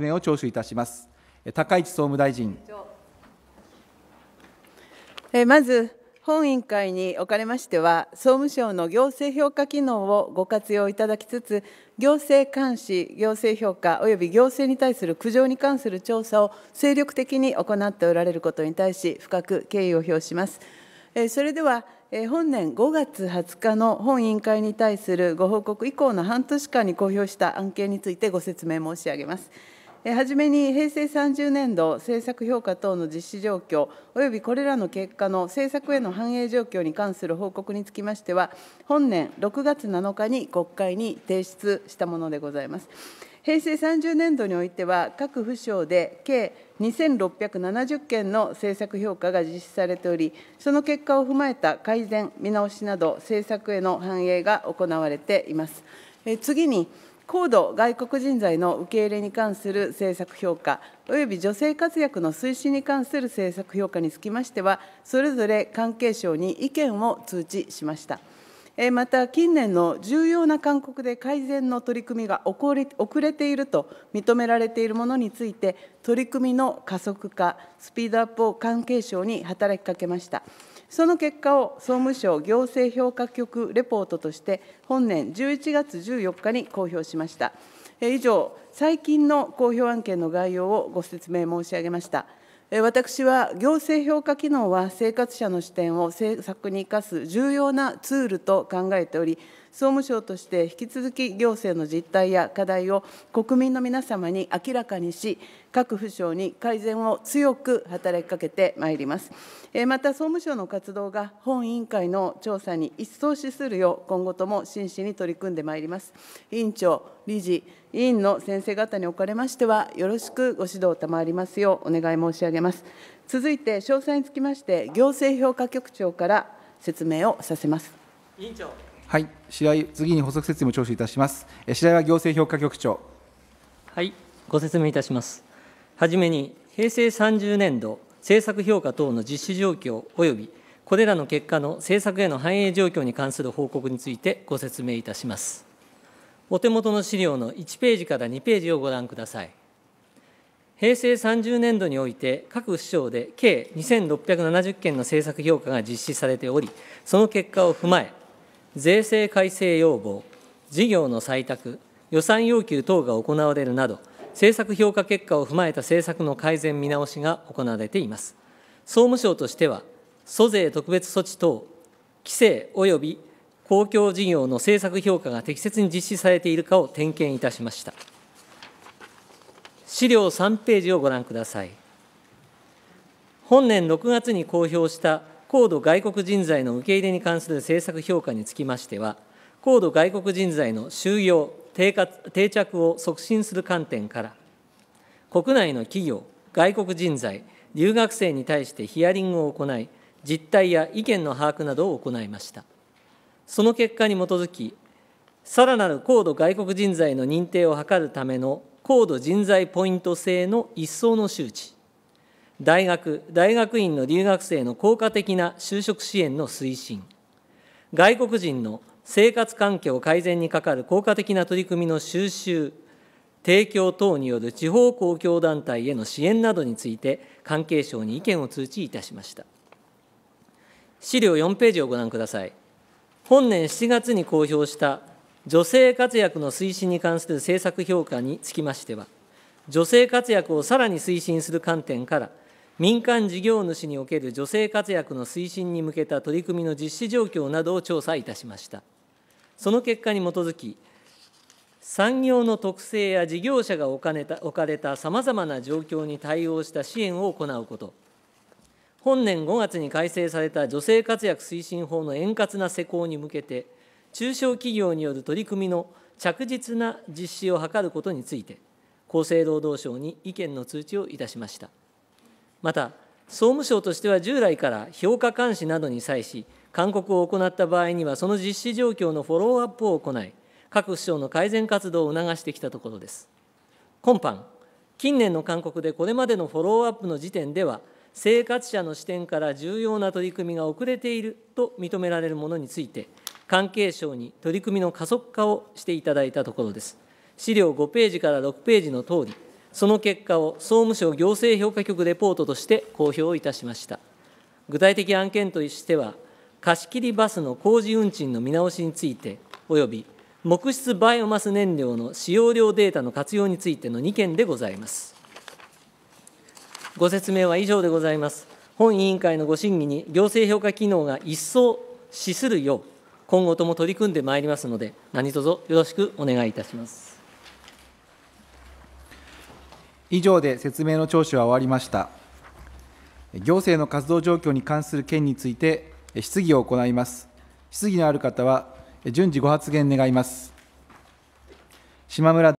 明を聴取いたします。高市総務大臣。まず、本委員会におかれましては、総務省の行政評価機能をご活用いただきつつ、行政監視、行政評価および行政に対する苦情に関する調査を精力的に行っておられることに対し、深く敬意を表します。それでは、本年5月20日の本委員会に対するご報告以降の半年間に公表した案件についてご説明申し上げます。はじめに平成30年度政策評価等の実施状況、およびこれらの結果の政策への反映状況に関する報告につきましては、本年6月7日に国会に提出したものでございます。平成30年度においては、各府省で計2670件の政策評価が実施されており、その結果を踏まえた改善、見直しなど、政策への反映が行われています。次に高度外国人材の受け入れに関する政策評価、および女性活躍の推進に関する政策評価につきましては、それぞれ関係省に意見を通知しました。また、近年の重要な勧告で改善の取り組みが遅れていると認められているものについて、取り組みの加速化、スピードアップを関係省に働きかけました。その結果を総務省行政評価局レポートとして本年11月14日に公表しました。以上、最近の公表案件の概要をご説明申し上げました。私は行政評価機能は生活者の視点を政策に生かす重要なツールと考えており、総務省として引き続き行政の実態や課題を国民の皆様に明らかにし、各府省に改善を強く働きかけてまいります。また、総務省の活動が本委員会の調査に一層資するよう、今後とも真摯に取り組んでまいります。委員長、理事、委員の先生方におかれましては、よろしくご指導賜りますようお願い申し上げます。続いて、詳細につきまして、行政評価局長から説明をさせます。委員長はい、白井次に補足説明を聴取いたします。白井は行政評価局長。はい、ご説明いたします。はじめに、平成30年度政策評価等の実施状況及びこれらの結果の政策への反映状況に関する報告についてご説明いたします。お手元の資料の1ページから2ページをご覧ください。平成30年度において、各府省で計2670件の政策評価が実施されており、その結果を踏まえ、税制改正要望、事業の採択、予算要求等が行われるなど、政策評価結果を踏まえた政策の改善見直しが行われています。総務省としては、租税特別措置等、規制及び公共事業の政策評価が適切に実施されているかを点検いたしました。資料3ページをご覧ください。本年6月に公表した高度外国人材の受け入れに関する政策評価につきましては、高度外国人材の就業、定着を促進する観点から国内の企業外国人材留学生に対してヒアリングを行い実態や意見の把握などを行いましたその結果に基づきさらなる高度外国人材の認定を図るための高度人材ポイント制の一層の周知大学大学院の留学生の効果的な就職支援の推進外国人の生活環境改善に係る効果的な取り組みの収集、提供等による地方公共団体への支援などについて、関係省に意見を通知いたしました。資料4ページをご覧ください。本年7月に公表した女性活躍の推進に関する政策評価につきましては、女性活躍をさらに推進する観点から、民間事業主における女性活躍の推進に向けた取り組みの実施状況などを調査いたしました。その結果に基づき産業の特性や事業者が置かれた置かれたさまざまな状況に対応した支援を行うこと本年5月に改正された女性活躍推進法の円滑な施行に向けて中小企業による取り組みの着実な実施を図ることについて厚生労働省に意見の通知をいたしましたまた総務省としては従来から評価監視などに際し勧告を行った場合には、その実施状況のフォローアップを行い、各府省の改善活動を促してきたところです。今般、近年の勧告でこれまでのフォローアップの時点では、生活者の視点から重要な取り組みが遅れていると認められるものについて、関係省に取り組みの加速化をしていただいたところです。資料5ページから6ページのとおり、その結果を総務省行政評価局レポートとして公表いたしました。具体的案件としては、貸切バスの工事運賃の見直しについて及び木質バイオマス燃料の使用量データの活用についての2件でございますご説明は以上でございます本委員会のご審議に行政評価機能が一層資するよう今後とも取り組んでまいりますので何卒よろしくお願いいたします以上で説明の聴取は終わりました行政の活動状況に関する件について質疑を行います。質疑のある方は順次ご発言願います。島村